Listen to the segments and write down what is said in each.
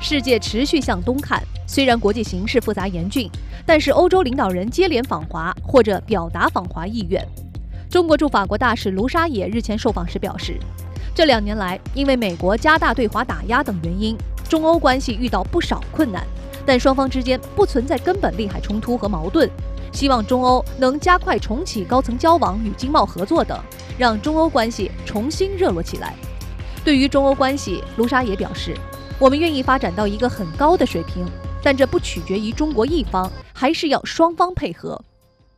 世界持续向东看，虽然国际形势复杂严峻，但是欧洲领导人接连访华或者表达访华意愿。中国驻法国大使卢沙野日前受访时表示，这两年来因为美国加大对华打压等原因，中欧关系遇到不少困难，但双方之间不存在根本利害冲突和矛盾。希望中欧能加快重启高层交往与经贸合作等，让中欧关系重新热络起来。对于中欧关系，卢沙野表示。我们愿意发展到一个很高的水平，但这不取决于中国一方，还是要双方配合。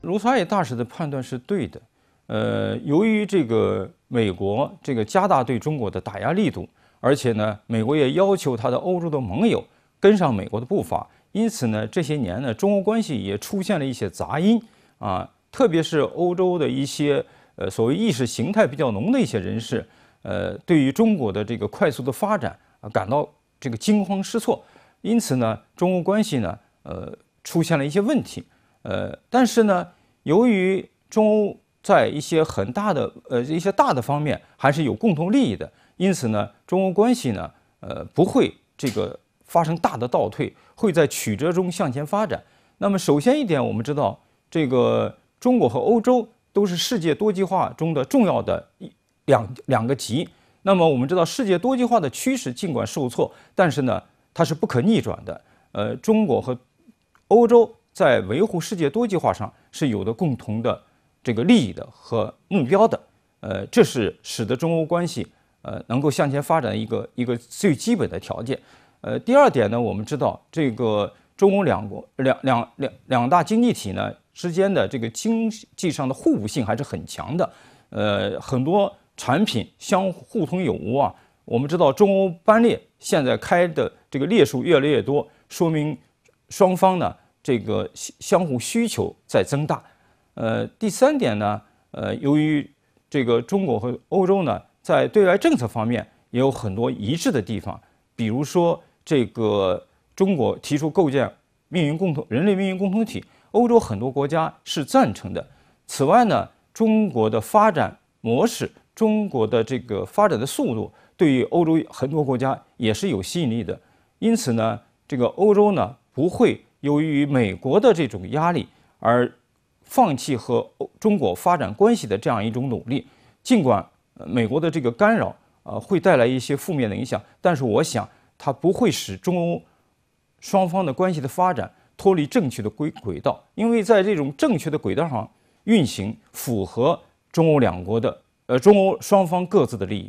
卢沙野大使的判断是对的。呃，由于这个美国这个加大对中国的打压力度，而且呢，美国也要求他的欧洲的盟友跟上美国的步伐，因此呢，这些年呢，中欧关系也出现了一些杂音啊，特别是欧洲的一些呃所谓意识形态比较浓的一些人士，呃，对于中国的这个快速的发展感到。这个惊慌失措，因此呢，中欧关系呢，呃，出现了一些问题，呃，但是呢，由于中欧在一些很大的呃一些大的方面还是有共同利益的，因此呢，中欧关系呢，呃，不会这个发生大的倒退，会在曲折中向前发展。那么，首先一点，我们知道，这个中国和欧洲都是世界多极化中的重要的一两两个极。那么我们知道，世界多极化的趋势尽管受挫，但是呢，它是不可逆转的。呃，中国和欧洲在维护世界多极化上是有的共同的这个利益的和目标的。呃，这是使得中欧关系呃能够向前发展一个一个最基本的条件。呃，第二点呢，我们知道这个中欧两国两两两两大经济体呢之间的这个经济上的互补性还是很强的。呃，很多。产品相互通有无啊？我们知道中欧班列现在开的这个列数越来越多，说明双方呢这个相相互需求在增大。呃，第三点呢，呃，由于这个中国和欧洲呢在对外政策方面也有很多一致的地方，比如说这个中国提出构建命运共同人类命运共同体，欧洲很多国家是赞成的。此外呢，中国的发展模式。中国的这个发展的速度，对于欧洲很多国家也是有吸引力的。因此呢，这个欧洲呢不会由于美国的这种压力而放弃和中国发展关系的这样一种努力。尽管美国的这个干扰呃会带来一些负面的影响，但是我想它不会使中欧双方的关系的发展脱离正确的轨轨道，因为在这种正确的轨道上运行，符合中欧两国的。呃，中欧双方各自的利益。